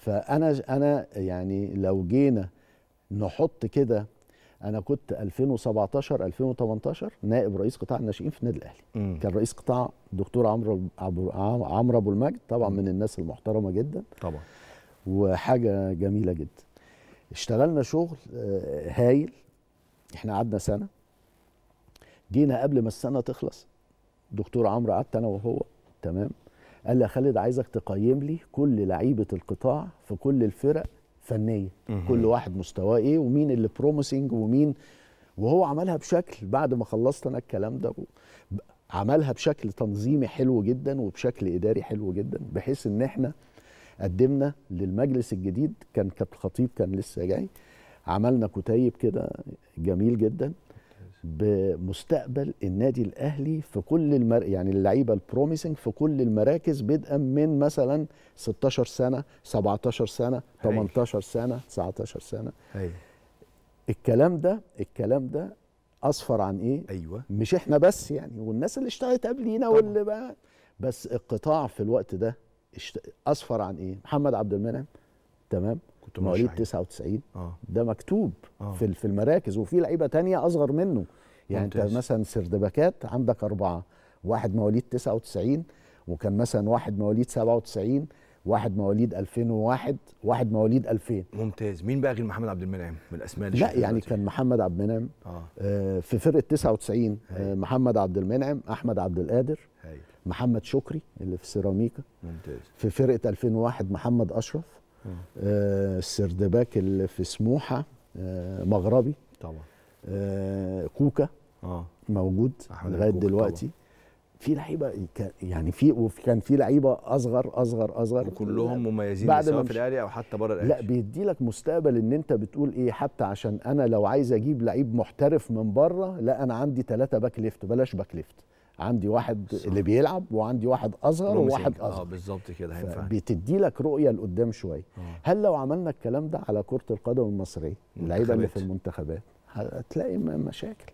فانا انا يعني لو جينا نحط كده انا كنت 2017 2018 نائب رئيس قطاع الناشئين في النادي الاهلي كان رئيس قطاع الدكتور عمرو عمرو ابو المجد طبعا من الناس المحترمه جدا طبعا وحاجه جميله جدا اشتغلنا شغل آه، هايل احنا قعدنا سنه جينا قبل ما السنه تخلص دكتور عمرو قعدت انا وهو تمام قال لي يا خالد عايزك تقيم لي كل لعيبه القطاع في كل الفرق فنيه كل واحد مستواه ايه ومين اللي بروميسنج ومين وهو عملها بشكل بعد ما خلصت انا الكلام ده عملها بشكل تنظيمي حلو جدا وبشكل اداري حلو جدا بحيث ان احنا قدمنا للمجلس الجديد كان كابتن خطيب كان لسه جاي عملنا كتيب كده جميل جدا بمستقبل النادي الاهلي في كل المر... يعني اللعيبه البروميسنج في كل المراكز بدءا من مثلا 16 سنه 17 سنه 18 سنه 19 سنه أيوة. الكلام ده الكلام ده اصفر عن ايه ايوه مش احنا بس يعني والناس اللي اشتغلت قبلينا واللي بقى بس القطاع في الوقت ده اشت... اصفر عن ايه محمد عبد المنعم تمام كنت مواليد 99 آه. ده مكتوب آه. في المراكز وفي لعيبه تانية اصغر منه يعني انت مثلا سردباكات عندك اربعه واحد مواليد 99 وكان مثلا واحد مواليد 97 واحد مواليد 2001 واحد مواليد 2000 ممتاز مين بقى غير محمد عبد المنعم من الاسماء اللي لا يعني كان محمد عبد المنعم آه. آه في فرقه 99 آه محمد عبد المنعم احمد عبد القادر هاي. محمد شكري اللي في سيراميكا ممتاز في فرقه 2001 محمد اشرف آه، السردباك اللي في سموحه آه، مغربي طبعا آه، كوكا اه موجود لغايه دلوقتي طبعا. في لعيبه يعني في وكان في لعيبه اصغر اصغر اصغر وكلهم مميزين بعد سواء في الاهلي او حتى بره الاهلي لا بيدي لك مستقبل ان انت بتقول ايه حتى عشان انا لو عايز اجيب لعيب محترف من بره لا انا عندي ثلاثه باك ليفت بلاش باك ليفت عندي واحد صح. اللي بيلعب وعندي واحد اصغر وواحد آه، اصغر اه بالظبط كده هينفع بتدي لك رؤيه لقدام شويه آه. هل لو عملنا الكلام ده على كره القدم المصريه اللعيبه اللي في المنتخبات هتلاقي مشاكل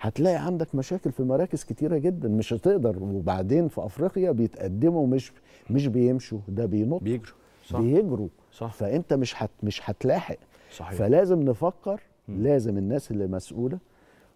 هتلاقي عندك مشاكل في مراكز كتيره جدا مش هتقدر وبعدين في افريقيا بيتقدموا مش مش بيمشوا ده بينط بيجروا صح. بيجروا صح. فانت مش مش هتلاحق صحيح. فلازم نفكر م. لازم الناس اللي مسؤوله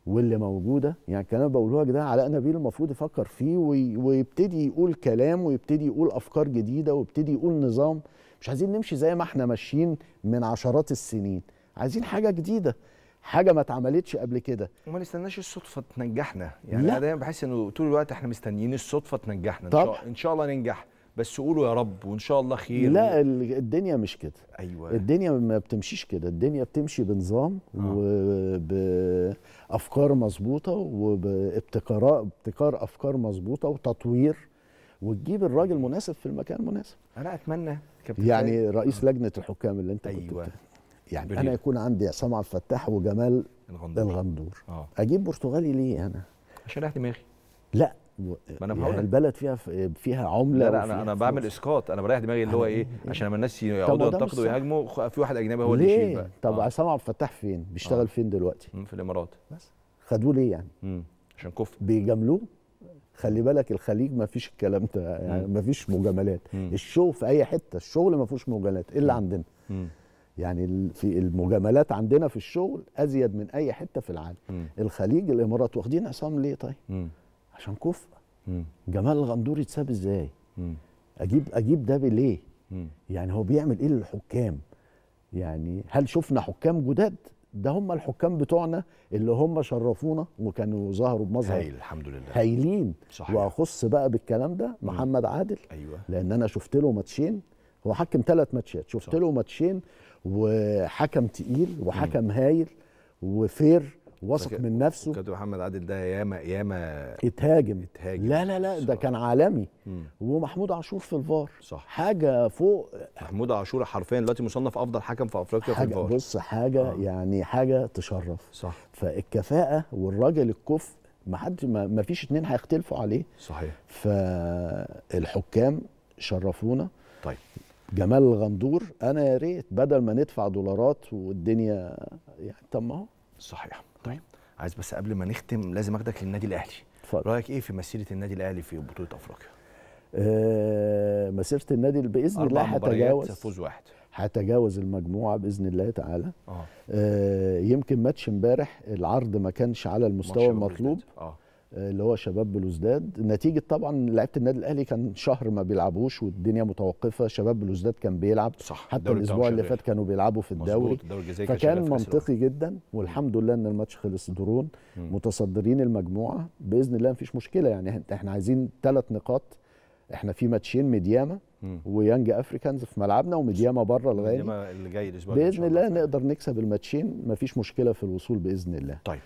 واللي موجوده يعني الكلام بقوله ده علاء نبيل المفروض يفكر فيه ويبتدي يقول كلام ويبتدي يقول افكار جديده ويبتدي يقول نظام مش عايزين نمشي زي ما احنا ماشيين من عشرات السنين عايزين حاجه جديده حاجه ما اتعملتش قبل كده وما نستناش الصدفه تنجحنا يعني انا دايما بحس انه طول الوقت احنا مستنيين الصدفه تنجحنا طب. ان شاء الله ننجح بس قولوا يا رب وان شاء الله خير لا الدنيا مش كده ايوه الدنيا ما بتمشيش كده الدنيا بتمشي بنظام آه. وبافكار مظبوطه وبابتكار ابتكار افكار مظبوطه وتطوير وتجيب الراجل المناسب في المكان المناسب انا اتمنى كابتن يعني رئيس آه. لجنه الحكام اللي انت أيوة. كنت يعني بليل. انا يكون عندي عصام عبد الفتاح وجمال الغندور, الغندور. آه. اجيب برتغالي ليه انا عشان دماغي لا ما انا يعني بقول البلد فيها فيها عمله لا, لا انا انا بعمل فلوس. اسقاط انا بريح دماغي اللي هو يعني ايه عشان لما الناس يقعدوا ينتقدوا ويهاجموا في واحد اجنبي هو اللي يشيل بقى طب آه. عصام عبد الفتاح فين؟ بيشتغل آه. فين دلوقتي؟ في الامارات بس خدوه ليه يعني؟ مم. عشان كفء بيجاملوه خلي بالك الخليج ما فيش الكلام ده يعني ما فيش مجاملات الشو في اي حته الشغل ما فيهوش مجاملات الا عندنا مم. يعني في المجاملات عندنا في الشغل ازيد من اي حته في العالم مم. الخليج الامارات واخدين عصام ليه طيب؟ مم. عشان كفء جمال الغندور يتساب ازاي اجيب اجيب ده ليه يعني هو بيعمل ايه للحكام يعني هل شفنا حكام جداد ده هم الحكام بتوعنا اللي هم شرفونا وكانوا ظهروا بمظهر هايل الحمد لله هايلين صحيح واخص بقى بالكلام ده محمد عادل ايوه لان انا شفت له ماتشين هو حكم ثلاث ماتشات شفت صح. له ماتشين وحكم تقيل وحكم مم. هايل وفير واثق من نفسه كابتن محمد عادل ده ياما ياما اتهاجم اتهاجم لا لا لا ده كان عالمي مم. ومحمود عاشور في الفار صح حاجه فوق محمود عاشور حرفيا دلوقتي مصنف افضل حكم في افريقيا حاجة في الفار بص حاجه آه. يعني حاجه تشرف صح فالكفاءه والراجل الكفء ما حد ما فيش اثنين هيختلفوا عليه صحيح فالحكام شرفونا طيب جمال الغندور انا يا ريت بدل ما ندفع دولارات والدنيا يعني طب ما هو صحيح طيب عايز بس قبل ما نختم لازم اخدك للنادي الاهلي اتفضل رايك ايه في مسيره النادي الاهلي في بطوله افريقيا آه مسيره النادي باذن الله هتجاوز فوز واحد هتجاوز المجموعه باذن الله تعالى آه. آه يمكن ماتش امبارح العرض ما كانش على المستوى المطلوب آه. اللي هو شباب بلوزداد نتيجه طبعا لعبة النادي الاهلي كان شهر ما بيلعبوش والدنيا متوقفه شباب بلوزداد كان بيلعب صح حتى الاسبوع اللي فات كانوا بيلعبوا في الدوري فكان منطقي جدا والحمد لله ان الماتش خلص درون متصدرين المجموعه باذن الله مفيش مشكله يعني احنا عايزين ثلاث نقاط احنا في ماتشين ميدياما ويانج افريكانز في ملعبنا وميدياما بره الغالي اللي جاي باذن الله نقدر نكسب الماتشين مفيش مشكله في الوصول باذن الله طيب